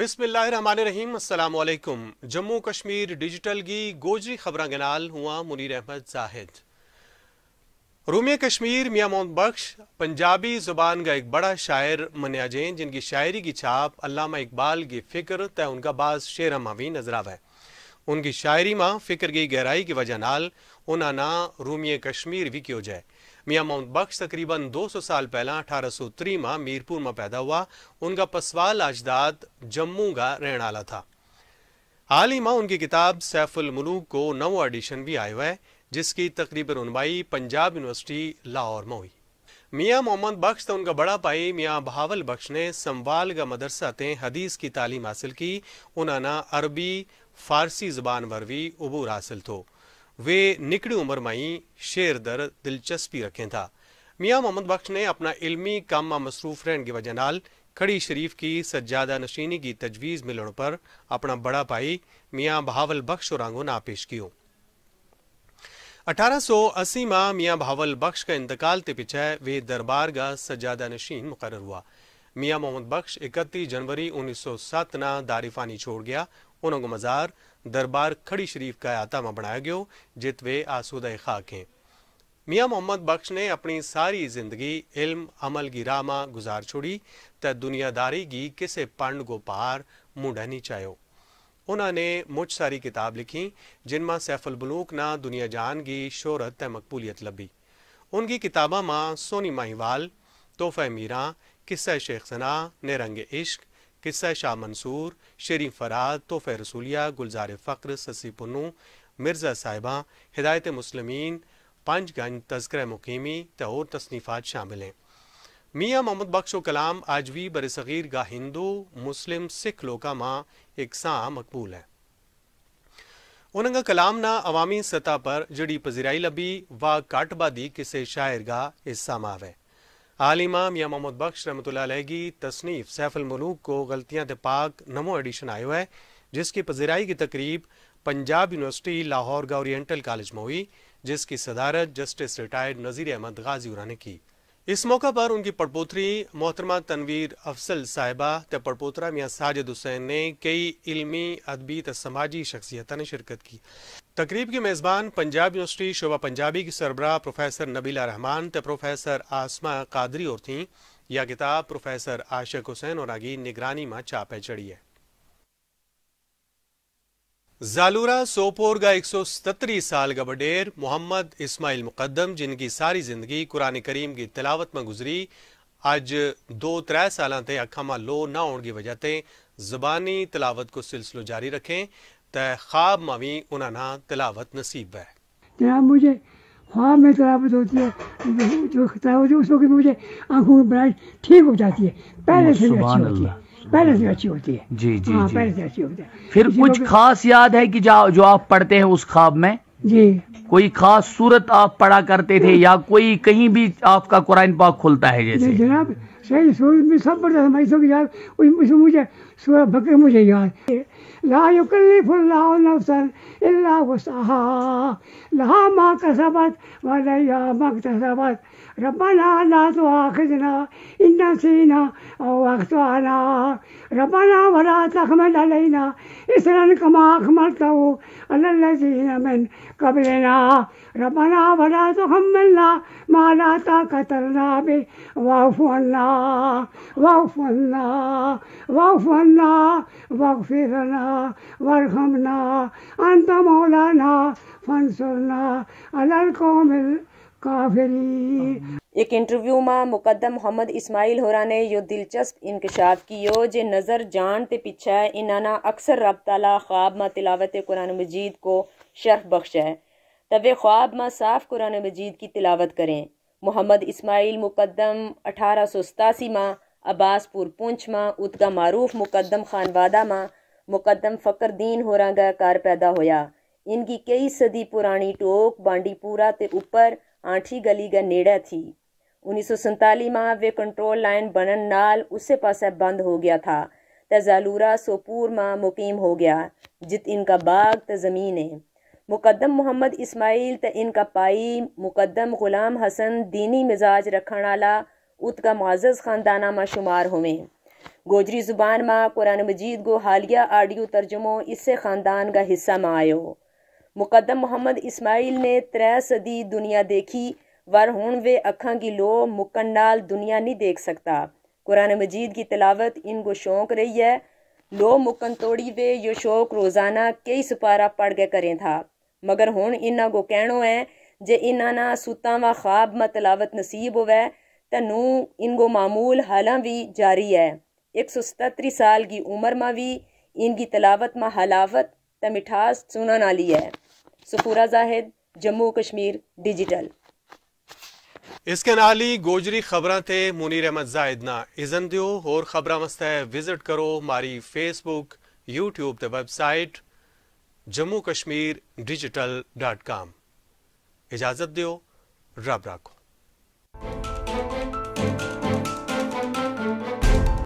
बिस्मिल्लाहिर्रहमानिर्रहीम जम्मू कश्मीर डिजिटल की गोजरी खबर के नाल हुआ मुनीर अहमद जाहिद रूम कश्मीर मियाँ मोहम्मद बख्श पंजाबी ज़ुबान का एक बड़ा शायर मनिया जैन जिनकी शायरी की छाप अलामा इकबाल की फ़िक्र तय उनका बाज शेर हमावी नजर आवे उनकी शायरी में फ़िक्र की गहराई की वजह नाल उन्हें ना रूमिय कश्मीर भी क्यों जाए मियाँ मोहम्मद तकरीबन 200 साल पहला अठारह सौ में मीरपुर में पैदा हुआ उनका पसवाल अजदाद जम्मू का रहने वाला था हाल ही में उनकी किताब सैफुल मलूक को नव एडिशन भी आया है जिसकी तकरीबन उनवाई पंजाब यूनिवर्सिटी लाहौर में हुई मियाँ मोहम्मद बख्श तो उनका बड़ा भाई मियाँ बहावल बख्श ने संवाल का मदरसा ते हदीस की तालीम हासिल की उन्होंने अरबी फारसी जबान पर भी अबूर हासिल थो वे निकड़ी उम्र में ही शेर दर दिलचस्पी रखें था मियाँ मोहम्मद बख्श ने अपना इलमी काम में मसरूफ रहने की वजह नाल खड़ी शरीफ की सज्जादा नशीनी की तजवीज़ मिलने पर अपना बड़ा भाई मियाँ बहावल बख्श और आंगो ना पेश कियो अस्सी में मियाँ बहावल बख्श का इंतकाल के पीछे वे दरबार का सज्जादा नशीन मुकर हुआ મિયા મોહમ્મદ બક્ષ એકત્રીસ જનવરી ઓગણીસો સાતના દારિફાની छोड़ गया ઉનગો मजार दरबार खड़ी शरीफ का आता में बनाया गया जित वे आसूदा खाक हैं मियाँ मोहम्मद बख्श ने अपनी सारी जिंदगी इल्म अमल की राह में गुजार छोड़ी त दुनियादारी की किसे पंड को पार मुंडा नहीं चाहो उन्होंने मुझ सारी किताब लिखी जिनमें सैफुल बलूक ना दुनिया जान की शोहरत मकबूलियत लभी उनकी किताबा माँ सोनी माहिवाल तोहफे मीरा किस्सा शेख सना नरंग इश्क किस्सा शाह मंसूर शेरी फराद तोहफे रसूलिया गुलजार फक्र ससी पुनू मिर्ज़ा साहिबा हिदायत मुसलमिन गंज तस्कर मुकीमी तो और तसनीफ़ात शामिल हैं मियाँ मोहम्मद बख्शो कलाम आज भी बर सग़ीर गा हिंदू मुस्लिम सिख लोका माँ एकसा मकबूल है उन्होंने कलाम ना अवामी सतह पर जड़ी पजीराई लबी व काटबादी किसे शायर का हिस्सा माव है आलिमाम या मोहम्मद बख्श रमत की तसनीफ़ सैफुलमलूक को गलतियाँ पाक नमो एडिशन आयो है जिसकी पजीराई की तकरीब पंजाब यूनिवर्सिटी लाहौर का ओरिएंटल कॉलेज में हुई जिसकी सदारत जस्टिस रिटायर्ड नज़ीर अहमद गाजी ने की इस मौका पर उनकी पड़पोत्री मोहतरमा तनवीर अफसल साहिबा त पड़पोतरा मियाँ साजिद हुसैन ने कई इल्मी अदबी त समाजी शख्सियत ने शिरकत की तकरीब की मेज़बान पंजाब यूनिवर्सिटी शोभा पंजाबी की सरबराह प्रोफेसर नबीला रहमान त प्रोफेसर आसमा कादरी और थी यह किताब प्रोफेसर आशिक हुसैन और आगे निगरानी में छापे चढ़ी है जालूरा सोपोर का एक सौ सतरी साल का बडेर मोहम्मद इस्माइल मुकदम जिनकी सारी जिंदगी कुरान करीम की तिलावत में गुजरी अज दो त्रै साल से अखा में लो ना होने की वजह से जबानी तिलावत को सिलसिलो जारी रखें तो ख्वाब में भी उन्होंने तिलावत नसीब है जनाब मुझे ख्वाब में तलावत होती है जो तलावत उस वक्त मुझे आंखों में ब्राइट ठीक हो जाती है पहले से भी अच्छी होती है पहले से अच्छी होती है जी जी, हाँ, पहले से अच्छी होती है फिर कुछ खास याद है कि जो आप पढ़ते हैं उस ख्वाब में जी कोई खास सूरत आप पढ़ा करते थे या कोई कहीं भी आपका कुरान पाक खुलता है जैसे जनाब सही सूरत में सब पढ़ता था मैं सब याद उसमें मुझे सूरत बकर मुझे याद ला युकल्लिफुल्लाहु इल्ला वुसहा लहा मा कसबत व मा कसबत रब्बाना ला तो आखजना इन्ना सीना अख्ताना रब्बाना वला तखमल अलैना इसरन कमा अखमलतौ अलल्लजीन मिन कबलना रब्बाना वला तखमलना मा ला ताकत लना बि वाफ अन्ना वाफ अन्ना वाफ अन्ना वागफिरना वरहमना अंत मौलाना फंसुरना अलल कौमिल एक इंटरव्यू કાફરી એક ઇન્ટરવ્યુમાં મુકદ્દમ મોહમ્મદ ઇસ્માઇલ હોરાને યો દિલચસ્પ ઇન્કશાફ जे नज़र जान ते पिछा है હૈ अक्सर रब तला ख्वाब ખ્વાબમાં तिलावत कुरान मजीद को शर्फ बख्श है तब वे ख्वाब में साफ कुरान मजीद की तिलावत करें मोहम्मद इस्माइल मुकदम अठारह सौ सतासी माँ अब्बासपुर पुंछ माँ उदगा मारूफ मुकदम खानवादा माँ मुकदम फकर दीन होरा होरांगा कार पैदा होया इनकी कई सदी पुरानी टोक बांडीपुरा ते ऊपर आठी गली का नेड़ा थी उन्नीस सौ संताली में वे कंट्रोल लाइन बनन नाल उससे पास बंद हो गया था तजालूरा जालूरा सोपुर में मुकीम हो गया जित इनका बाग त ज़मीन है मुकदम मोहम्मद इस्माइल त इनका पाई मुकदम ग़ुलाम हसन दीनी मिजाज रखण आला उत का मुआज़ ख़ानदाना में शुमार होवें गोजरी ज़ुबान में कुरान मजीद को हालिया आडियो तर्जुमो इससे ख़ानदान का हिस्सा में आयो मुकदम ਮੁਹੰਮਦ ਇਸਮਾਈਲ ने त्रै सदी दुनिया देखी वर हूँ वे अखा की लो मुकन नाल दुनिया नहीं देख सकता कुरान मजीद की तलावत इनको शौक रही है लो मुकन तोड़ी वे यो शौक रोज़ाना कई सुपारा पढ़ के करें था मगर हूँ इन्हों को कहनो है जे इन्हों ना सुता व ख्वाब में तलावत नसीब होवे तनू इनको मामूल हालां भी जारी है एक सौ सतरी साल की उम्र में भी इनकी तलावत में हलावत त मिठास सुनने वाली है सफूरा जाहिद जम्मू कश्मीर डिजिटल इसके नाली गोजरी खबर थे मुनीर अहमद जाहिद ना इजन दियो और खबर विजिट करो मारी Facebook YouTube website Jammu Kashmir digital dot com इजाजत दियो रब राखो